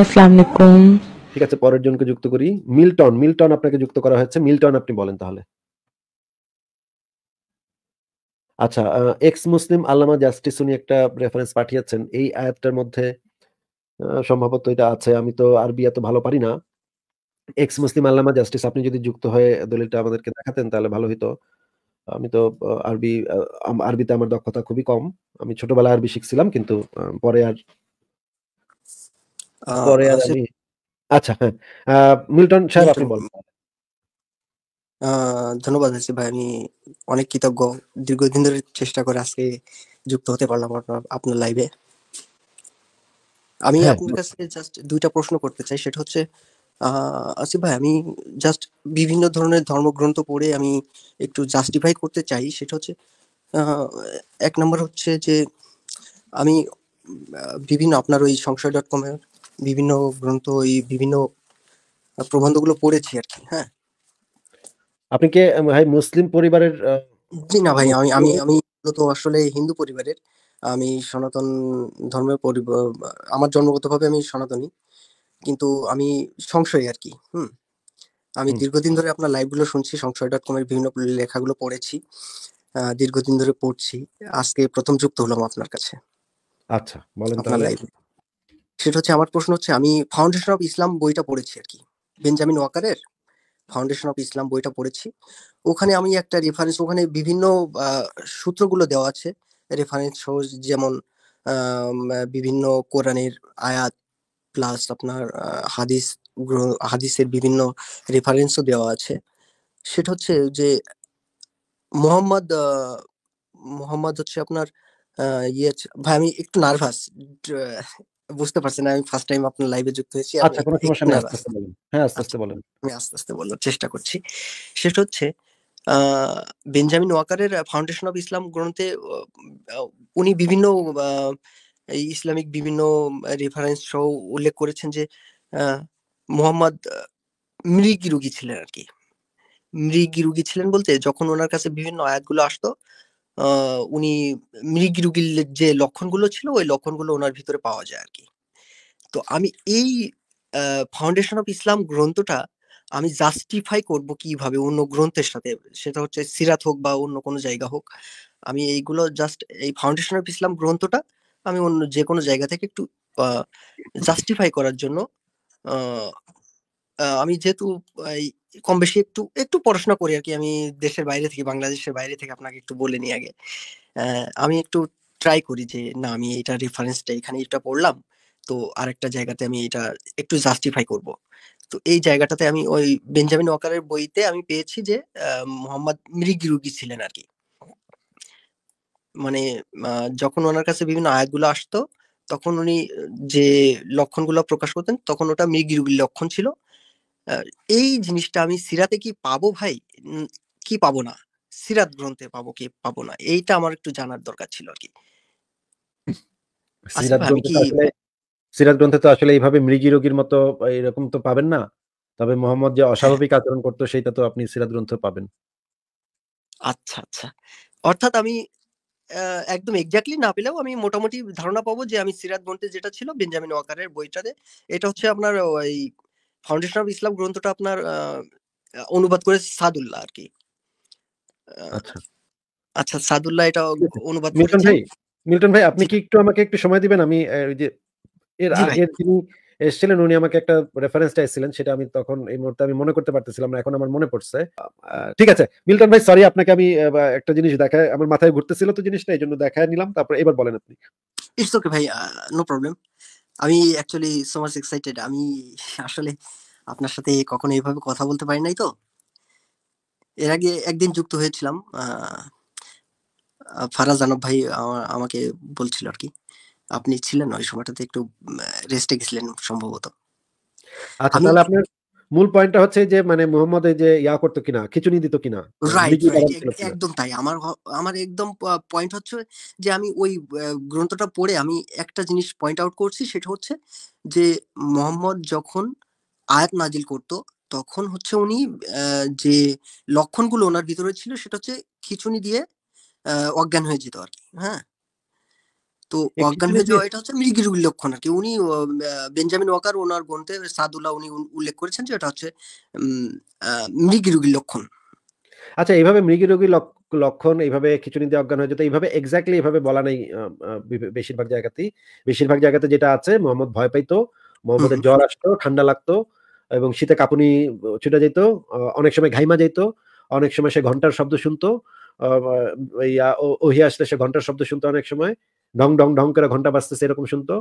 আসসালামু ঠিক আছে পরের জনকে যুক্ত করি মিল্টন মিল্টন আপনাকে যুক্ত করা হয়েছে মিল্টন আপনি বলেন তাহলে আচ্ছা এক্স মুসলিম আল্লামা জাস্টিস উনি একটা রেফারেন্স পাঠিয়েছেন এই আয়াতটার মধ্যে সম্ভবত এটা আছে আমি তো আরবি এত ভালো পারি না এক্স মুসলিম আল্লামা জাস্টিস আপনি যদি যুক্ত হয়ে দলিলটা আমাদেরকে দেখাতেন তাহলে ভালো হইতো আমি তো আরবি আরবিতে আমার দক্ষতা খুবই কম আমি ছোটবেলায় আরবি শিখছিলাম কিন্তু পরে আর পরে আর আচ্ছা হ্যাঁ মিল্টন সাহেব আপনি বলুন ধন্যবাদ হাসি ভাই আমি অনেক কৃতজ্ঞ দীর্ঘদিন ধরে চেষ্টা করে আজকে যুক্ত হতে পারলাম আপনার আপনার লাইভে আমি হ্যাঁ, আপনার কাছে জাস্ট দুইটা প্রশ্ন করতে চাই সেটা হচ্ছে আসিফ ভাই আমি জাস্ট বিভিন্ন ধরনের ধর্মগ্রন্থ পড়ে আমি একটু জাস্টিফাই করতে চাই সেটা হচ্ছে এক নম্বর হচ্ছে যে আমি বিভিন্ন আপনার ওই সংশয় ডট কম কমের বিভিন্ন গ্রন্থ এই বিভিন্ন প্রবন্ধগুলো পড়েছি আর কি হ্যাঁ আপনি কি ভাই মুসলিম পরিবারের জি না ভাই আমি আমি আমি মূলত আসলে হিন্দু পরিবারের আমি সনাতন ধর্মের আমার জন্মগতভাবে আমি সনাতনী কিন্তু আমি সংশয় আর কি হুম আমি দীর্ঘদিন ধরে আপনার লাইভগুলো শুনছি সংশয় ডট এর বিভিন্ন লেখাগুলো পড়েছি দীর্ঘদিন ধরে পড়ছি আজকে প্রথম যুক্ত হলাম আপনার কাছে আচ্ছা বলেন তাহলে সেটা হচ্ছে আমার প্রশ্ন হচ্ছে আমি ফাউন্ডেশন অফ ইসলাম বইটা পড়েছি আর কি বেঞ্জামিন ওয়াকারের ফাউন্ডেশন অফ ইসলাম বইটা পড়েছি ওখানে আমি একটা রেফারেন্স ওখানে বিভিন্ন সূত্রগুলো দেওয়া আছে রেফারেন্স যেমন বিভিন্ন কোরআনের আয়াত প্লাস আপনার হাদিস হাদিসের বিভিন্ন রেফারেন্সও দেওয়া আছে সেটা হচ্ছে যে মোহাম্মদ মোহাম্মদ হচ্ছে আপনার ইয়ে ভাই আমি একটু নার্ভাস বুঝতে পারছি না আমি ফার্স্ট টাইম আপনার লাইভে যুক্ত হয়েছি আচ্ছা কোনো সমস্যা নেই আস্তে আস্তে বলেন হ্যাঁ আস্তে আস্তে আচ্ছা, বলেন আমি আস্তে আস্তে বলার চেষ্টা করছি সেটা হচ্ছে বেঞ্জামিন ওয়াকারের ফাউন্ডেশন অফ ইসলাম গ্রন্থে উনি বিভিন্ন ইসলামিক বিভিন্ন রেফারেন্স সহ উল্লেখ করেছেন যে মোহাম্মদ মৃগী রুগী ছিলেন আর কি মৃগী রুগী ছিলেন বলতে যখন ওনার কাছে বিভিন্ন আয়াতগুলো আসতো উনি মৃগ রুগীর যে লক্ষণগুলো ছিল ওই লক্ষণগুলো ওনার ভিতরে পাওয়া যায় আর কি তো আমি এই ফাউন্ডেশন অফ ইসলাম গ্রন্থটা আমি জাস্টিফাই করব কিভাবে অন্য গ্রন্থের সাথে সেটা হচ্ছে সিরাত হোক বা অন্য কোনো জায়গা হোক আমি এইগুলো জাস্ট এই ফাউন্ডেশন অফ ইসলাম গ্রন্থটা আমি অন্য যে কোনো জায়গা থেকে একটু জাস্টিফাই করার জন্য আমি যেহেতু কম বেশি একটু একটু পড়াশোনা করি আর কি আমি দেশের বাইরে থেকে বাংলাদেশের বাইরে থেকে আপনাকে একটু বলে নিই আগে আমি একটু ট্রাই করি যে না আমি এটা রেফারেন্সটা এখানে এটা পড়লাম তো আর একটা জায়গাতে আমি এটা একটু জাস্টিফাই করব তো এই জায়গাটাতে আমি ওই বেঞ্জামিন ওয়াকারের বইতে আমি পেয়েছি যে মোহাম্মদ মৃগিরুগি ছিলেন আর কি মানে যখন ওনার কাছে বিভিন্ন আয়াতগুলো আসতো তখন উনি যে লক্ষণগুলো প্রকাশ করতেন তখন ওটা মৃগিরুগির লক্ষণ ছিল এই জিনিসটা আমি সিরাতে কি পাবো ভাই কি পাবো না সিরাত গ্রন্থে পাবো কি পাবো না এইটা আমার একটু জানার দরকার ছিল আর আচ্ছা কি সিরাত গ্রন্থে তো আসলে এইভাবে মৃগী রোগীর মতো এরকম তো পাবেন না তবে মোহাম্মদ যে হ্যাঁ। অস্বাভাবিক আচরণ করতো সেটা তো আপনি সিরাত গ্রন্থ পাবেন আচ্ছা আচ্ছা অর্থাৎ আমি একদম এক্স্যাক্টলি না পেলেও আমি মোটামুটি ধারণা পাবো যে আমি সিরাত গ্রন্থে যেটা ছিল বেঞ্জামিন ওয়াকারের বইটাতে এটা হচ্ছে আপনার ওই ফাউন্ডেশন অফ ইসলাম গ্রন্থটা আপনার অনুবাদ করে সাদুল্লাহ আর কি আচ্ছা।, আচ্ছা সাদুল্লাহ এটা অনুবাদ মিল্টন ভাই মিল্টন ভাই আপনি কি একটু আমাকে একটু সময় দিবেন আমি ওই যে এর আগে তিনি এসেছিলেন উনি আমাকে একটা রেফারেন্স চাইছিলেন সেটা আমি তখন এই মুহূর্তে আমি মনে করতে পারতেছিলাম না এখন আমার মনে পড়ছে ঠিক আছে মিল্টন ভাই সরি আপনাকে আমি একটা জিনিস দেখায় আমার মাথায় ঘুরতেছিল তো জিনিসটা এই জন্য দেখায় নিলাম তারপর এবার বলেন আপনি ইটস ওকে ভাই নো প্রবলেম আমি অ্যাকচুয়ালি সো মাচ এক্সাইটেড আমি আসলে আপনার সাথে কখনো এভাবে কথা বলতে পারি নাই তো এর আগে একদিন যুক্ত হয়েছিলাম ফারাজ আনব ভাই আমাকে বলছিল আর কি আপনি ছিলেন ওই সময়টাতে একটু রেস্টে গেছিলেন সম্ভবত আচ্ছা তাহলে আপনার মূল পয়েন্টটা হচ্ছে যে মানে মোহাম্মদ যে ইয়া করতো কিনা খিচুনি দিত কিনা একদম তাই আমার আমার একদম পয়েন্ট হচ্ছে যে আমি ওই গ্রন্থটা পড়ে আমি একটা জিনিস পয়েন্ট আউট করছি সেটা হচ্ছে যে মোহাম্মদ যখন আয়াত নাজিল করত তখন হচ্ছে উনি যে লক্ষণগুলো ওনার ভিতরে ছিল সেটা হচ্ছে খিচুনি দিয়ে অজ্ঞান হয়ে যেত আর কি হ্যাঁ তো এটা হচ্ছে মৃগীর লক্ষণ আর কি উনি বেঞ্জামিন ওয়াকার ওনার গ্রন্থে সাদুল্লাহ উনি উল্লেখ করেছেন যে এটা হচ্ছে মৃগী রোগীর লক্ষণ আচ্ছা এইভাবে মৃগী রোগীর লক্ষণ এইভাবে খিচুড়ি দিয়ে অজ্ঞান হয়ে যেত এইভাবে এক্সাক্টলি এইভাবে বলা নেই বেশিরভাগ জায়গাতেই বেশিরভাগ জায়গাতে যেটা আছে মোহাম্মদ ভয় পাইতো মোহাম্মদের জ্বর আসতো ঠান্ডা লাগতো এবং শীতে কাপুনি ছুটে যেত অনেক সময় ঘাইমা যেত অনেক সময় সে ঘন্টার শব্দ শুনতো ওহি আসলে সে ঘন্টার শব্দ শুনতো অনেক সময় ঢং ঢং ঢং করে ঘন্টা বাজতেছে এরকম শুনতো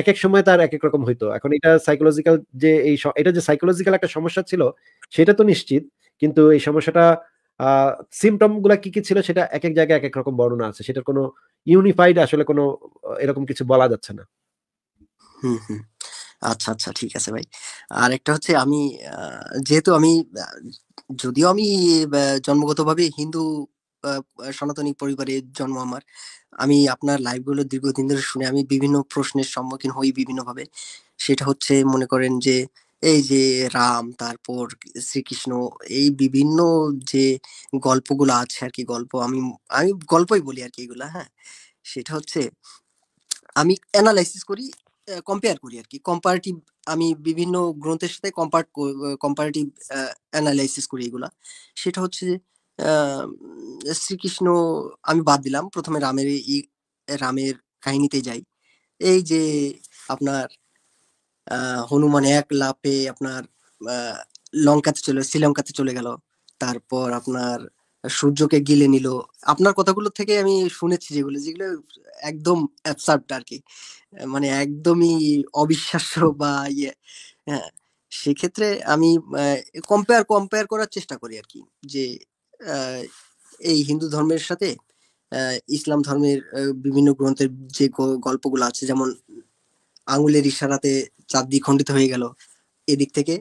এক এক সময় তার এক এক রকম হইতো এখন এটা সাইকোলজিক্যাল যে এই এটা যে সাইকোলজিক্যাল একটা সমস্যা ছিল সেটা তো নিশ্চিত কিন্তু এই সমস্যাটা সিমটম গুলা কি কি ছিল সেটা এক এক জায়গায় এক এক রকম বর্ণনা আছে সেটার কোনো ইউনিফাইড আসলে কোনো এরকম কিছু বলা যাচ্ছে না হুম হুম আচ্ছা আচ্ছা ঠিক আছে ভাই আর একটা হচ্ছে আমি যেহেতু আমি যদিও আমি জন্মগতভাবে হিন্দু সনাতনী পরিবারে জন্ম আমার আমি আপনার লাইভগুলো দীর্ঘদিন ধরে শুনে আমি বিভিন্ন প্রশ্নের সম্মুখীন হই বিভিন্নভাবে সেটা হচ্ছে মনে করেন যে এই যে রাম তারপর শ্রীকৃষ্ণ এই বিভিন্ন যে গল্পগুলো আছে আর কি গল্প আমি আমি গল্পই বলি আর কি এগুলা হ্যাঁ সেটা হচ্ছে আমি অ্যানালাইসিস করি কম্পেয়ার করি আর কি কম্পারেটিভ আমি বিভিন্ন গ্রন্থের সাথে কম্পার্ট কম্পারেটিভ অ্যানালাইসিস করি এগুলা সেটা হচ্ছে যে শ্রীকৃষ্ণ আমি বাদ দিলাম প্রথমে রামের এই রামের কাহিনীতে যাই এই যে আপনার হনুমান এক লাপে আপনার লঙ্কাতে চলে শ্রীলঙ্কাতে চলে গেল তারপর আপনার সূর্যকে গিলে নিল আপনার কথাগুলো থেকে আমি শুনেছি যেগুলো যেগুলো একদম অ্যাবসার্ট আর কি মানে একদমই অবিশ্বাস্য বা ইয়ে হ্যাঁ সেক্ষেত্রে আমি কম্পেয়ার কম্পেয়ার করার চেষ্টা করি আর কি যে এই হিন্দু ধর্মের সাথে ইসলাম ধর্মের বিভিন্ন গ্রন্থের যে গল্পগুলো আছে যেমন আঙুলের ইশারাতে চাঁদ খণ্ডিত হয়ে গেল এদিক থেকে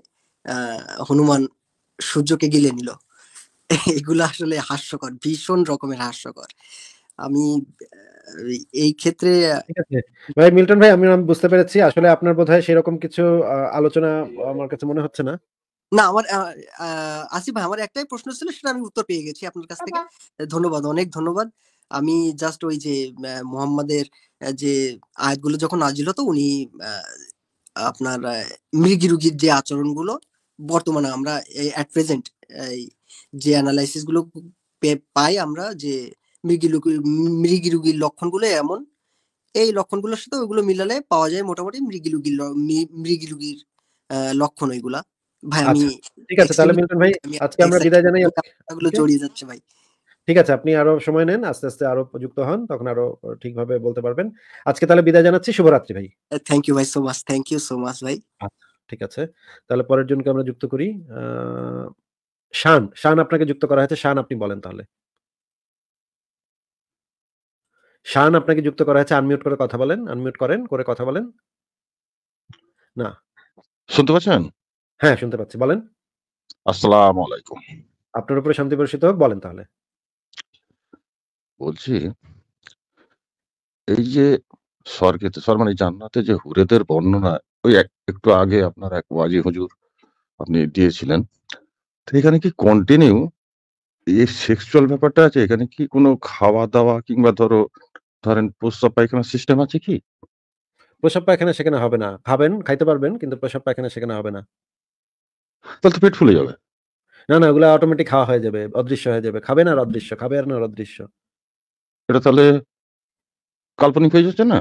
হনুমান সূর্যকে গিলে নিল এগুলো আসলে হাস্যকর ভীষণ রকমের হাস্যকর আমি এই ক্ষেত্রে ভাই মিল্টন ভাই আমি বুঝতে পেরেছি আসলে আপনার বোধহয় সেরকম কিছু আলোচনা আমার কাছে মনে হচ্ছে না না আমার আসিফ ভাই আমার একটাই প্রশ্ন ছিল সেটা আমি উত্তর পেয়ে গেছি আপনার কাছ থেকে ধন্যবাদ অনেক ধন্যবাদ আমি জাস্ট ওই যে মোহাম্মদের যে আয়াতগুলো যখন নাজিল হতো উনি আপনার মৃগি রুগীর যে আচরণগুলো বর্তমানে আমরা অ্যাট প্রেজেন্ট যে অ্যানালাইসিস গুলো পাই আমরা যে মৃগী মৃগি রুগীর লক্ষণগুলো এমন এই লক্ষণগুলোর সাথে ওইগুলো মিলালে পাওয়া যায় মোটামুটি মৃগি রুগীর মৃগী রুগীর লক্ষণ ওইগুলা ভাই আচ্ছা, ঠিক আছে তাহলে মিল্টন ভাই আজকে আমরা বিদায় জানাই গুলো জড়িয়ে যাচ্ছে ভাই ঠিক আছে আপনি আরো সময় নেন আস্তে আস্তে আরো যুক্ত হন তখন আরো ঠিকভাবে বলতে পারবেন আজকে তাহলে বিদায় জানাচ্ছি শুভরাত্রি ভাই থ্যাংক ইউ ভাই so much thank you so much ভাই আচ্ছা, ঠিক আছে তাহলে পরের জনকে আমরা যুক্ত করি শান শান আপনাকে যুক্ত করা হয়েছে শান আপনি বলেন তাহলে শান আপনাকে যুক্ত করা হয়েছে আনমিউট করে কথা বলেন আনমিউট করেন করে কথা বলেন না শুনতে পাচ্ছেন হ্যাঁ শুনতে পাচ্ছি বলেন আসসালামু আলাইকুম আপনার উপরে শান্তি বর্ষিত হোক বলেন তাহলে বলছি এই যে স্বর্গেতে স্বর মানে জান্নাতে যে হুরেদের বর্ণনা ওই একটু আগে আপনার এক ওয়াজি হুজুর আপনি দিয়েছিলেন তো এখানে কি কন্টিনিউ এই সেক্সুয়াল ব্যাপারটা আছে এখানে কি কোনো খাওয়া দাওয়া কিংবা ধরো ধরেন প্রস্তাব পায়খানা সিস্টেম আছে কি প্রস্রাব পায়খানা সেখানে হবে না খাবেন খাইতে পারবেন কিন্তু প্রস্রাব পায়খানা সেখানে হবে না তাহলে তো পেট ফুলে যাবে না না ওগুলো অটোমেটিক খাওয়া হয়ে যাবে অদৃশ্য হয়ে যাবে খাবে না অদৃশ্য খাবে আর না অদৃশ্য এটা তাহলে কাল্পনিক হয়ে যাচ্ছে না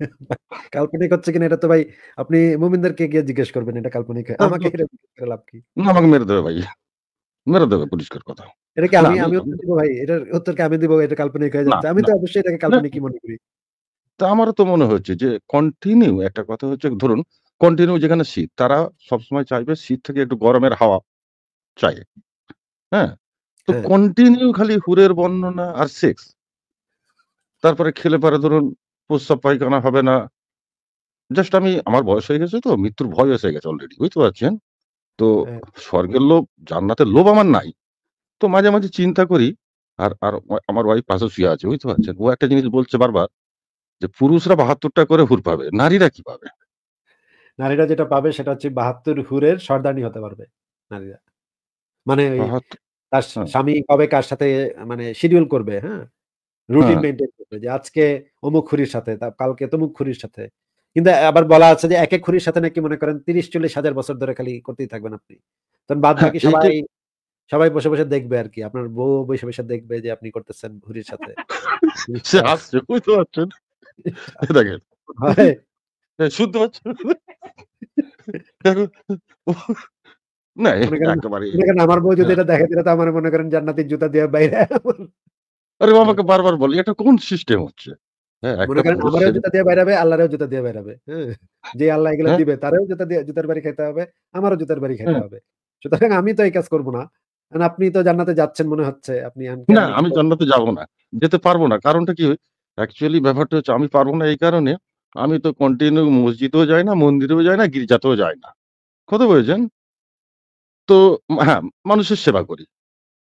কাল্পনিক হচ্ছে কিনা এটা তো ভাই আপনি মোমিনদারকে গিয়ে জিজ্ঞেস করবেন এটা কাল্পনিক আমাকে লাভ কি না আমাকে মেরে দেবে ভাই মেরে দেবে পরিষ্কার কথা এটা কি আমি আমি উত্তর দিব ভাই এটার উত্তর কি আমি দিব এটা কাল্পনিক হয়ে যাচ্ছে আমি তো অবশ্যই এটাকে কাল্পনিকই মনে করি তা আমারও তো মনে হচ্ছে যে কন্টিনিউ একটা কথা হচ্ছে ধরুন কন্টিনিউ যেখানে শীত তারা সবসময় চাইবে শীত থেকে একটু গরমের হাওয়া চাই হ্যাঁ তো কন্টিনিউ হ্যাঁ। খালি হুরের বর্ণনা আর সেক্স তারপরে খেলে পারে ধরুন প্রস্তাব পায়খানা হবে না জাস্ট আমি আমার বয়স হয়ে গেছে তো মৃত্যুর ভয় এসে গেছে অলরেডি বুঝতে পারছেন তো হ্যাঁ। স্বর্গের লোভ জান্নাতের লোভ আমার নাই তো মাঝে মাঝে চিন্তা করি আর আর আমার ওয়াইফ পাশে শুয়ে আছে বুঝতে পারছেন ও একটা জিনিস বলছে বারবার যে পুরুষরা বাহাত্তরটা করে হুর পাবে নারীরা কি পাবে নারীরা যেটা পাবে সেটা হচ্ছে বাহাত্তর হুরের সর্দানি হতে পারবে নারীরা মানে তার আচ্ছা। স্বামী কবে কার সাথে মানে শিডিউল করবে হ্যাঁ রুটিন মেনটেন হ্যাঁ। করবে যে আজকে অমুক খুরির সাথে কালকে তমুক খুরির সাথে কিন্তু আবার বলা আছে যে এক এক খুরির সাথে নাকি মনে করেন তিরিশ চল্লিশ হাজার বছর ধরে খালি করতেই থাকবেন আপনি তখন বাদ বাকি হ্যাঁ, সবাই সবাই বসে বসে দেখবে আর কি আপনার বউ বসে বসে দেখবে যে আপনি করতেছেন ঘুরির সাথে আচ্ছা, হ্যাঁ, শুনতে পাচ্ছেন হ্যাঁ। হ্যাঁ, হ্যাঁ। যে আল্লাহ দিবে বাড়ি খেতে হবে আমারও বাড়ি খেতে হবে সুতরাং আমি তো এই কাজ করবো না আপনি তো জান্নাতে যাচ্ছেন মনে হচ্ছে আপনি আমি জান্নাতে যাবো না যেতে পারবো না কারণটা কি ব্যাপারটা হচ্ছে আমি পারবো না এই কারণে আমি তো কন্টিনিউ মসজিদেও যাই না মন্দিরেও যাই না গির্জাতেও যাই না কথা বলেছেন তো হ্যাঁ মানুষের সেবা করি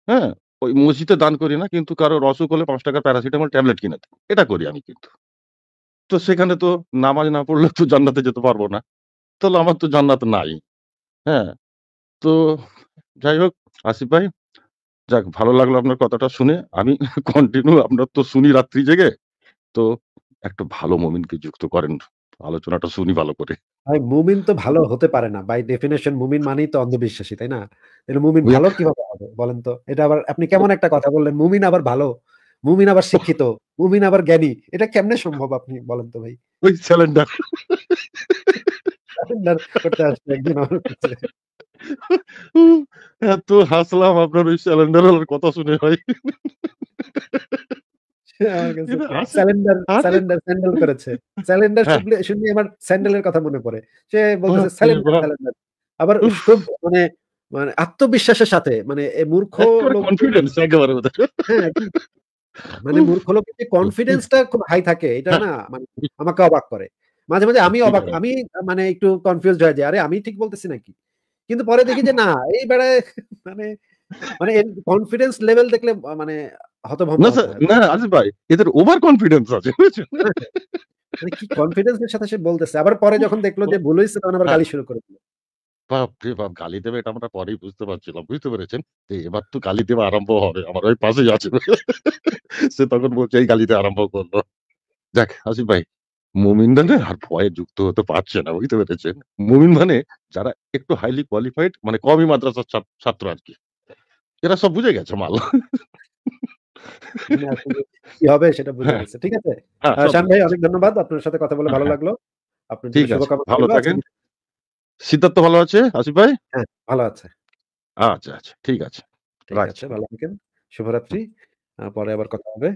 হ্যাঁ ওই মসজিদে দান করি না কিন্তু কারো অসুখ হলে পাঁচ টাকার প্যারাসিটামল ট্যাবলেট কিনে দিই এটা করি আমি কিন্তু তো সেখানে তো নামাজ না পড়লে তো জান্নাতে যেতে পারবো না তাহলে আমার তো জান্নাত নাই হ্যাঁ তো যাই হোক আসিফ ভাই যাক ভালো লাগলো আপনার কথাটা শুনে আমি কন্টিনিউ আপনার তো শুনি রাত্রি জেগে তো একটা ভালো মুমিনকে যুক্ত করেন। আলোচনাটা শুনি ভালো করে। ভাই মুমিন তো ভালো হতে পারে না। বাই ডেফিনেশন মুমিন মানেই তো অন্ধবিশ্বাসী, তাই না? তাহলে মুমিন ভালো কিভাবে হবে বলেন তো? এটা আবার আপনি কেমন একটা কথা বললেন, মুমিন আবার ভালো, মুমিন আবার শিক্ষিত, মুমিন আবার জ্ঞানী। এটা কেমনে সম্ভব আপনি বলেন তো ভাই? ওই স্যালেন্ডার। স্যালেন্ডার করতে আসছে একদিন এত হাসলাম আপনার ওই স্যালেন্ডারের কথা শুনে হয় স্যালেন্ডার স্যালেন্ডার স্যান্ডেল করেছে স্যালেন্ডার শুনে আমার স্যান্ডেলের কথা মনে পড়ে সে বলছে স্যালেন্ডার স্যালেন্ডার আবার খুব মানে মানে আত্মবিশ্বাসের সাথে মানে মূর্খ কনফিডেন্স একেবারে হ্যাঁ, মানে মূর্খ লোকের যে কনফিডেন্সটা খুব হাই থাকে এটা হ্যাঁ। না মানে আমাকে অবাক করে মাঝে মাঝে আমি অবাক আমি মানে একটু কনফিউজ হয়ে যায় আরে আমি ঠিক বলতেছি নাকি কিন্তু পরে দেখি যে না এই বেড়ায় মানে মানে কনফিডেন্স লেভেল দেখলে মানে ভাই এদের ওভার কনফিডেন্স আছে কনফিডেন্সের মানে সাথে সে বলতেছে আবার পরে যখন দেখলো যে তখন হ্যাঁ। গালি শুরু করে বাপ গালি দেবে এটা আমরা পরেই বুঝতে পারছিলাম বুঝতে পেরেছেন এবার তো গালি দেবে আরম্ভ হবে আমার ওই পাশেই আছে সে তখন বলছে এই গালিতে আরম্ভ করলো দেখ আসিফ ভাই মুমিনদানে আর ভয়ে যুক্ত হতে পারছে না বুঝতে পেরেছেন মুমিন মানে যারা একটু হাইলি কোয়ালিফাইড মানে কমই মাদ্রাসার ছাত্র আর কি এরা সব বুঝে গেছে মাল কি হবে সেটা বুঝে হ্যাঁ। গেছে ঠিক আছে হ্যাঁ, শ্যাম ভাই অনেক ধন্যবাদ আপনার সাথে কথা বলে ভালো হ্যাঁ, লাগলো আপনার ঠিক আছে ভালো থাকেন সিদ্ধার্থ ভালো আছে আসিফ ভাই হ্যাঁ ভালো আছে আচ্ছা আচ্ছা ঠিক আছে ঠিক আছে ভালো থাকেন শুভরাত্রি পরে আবার কথা হবে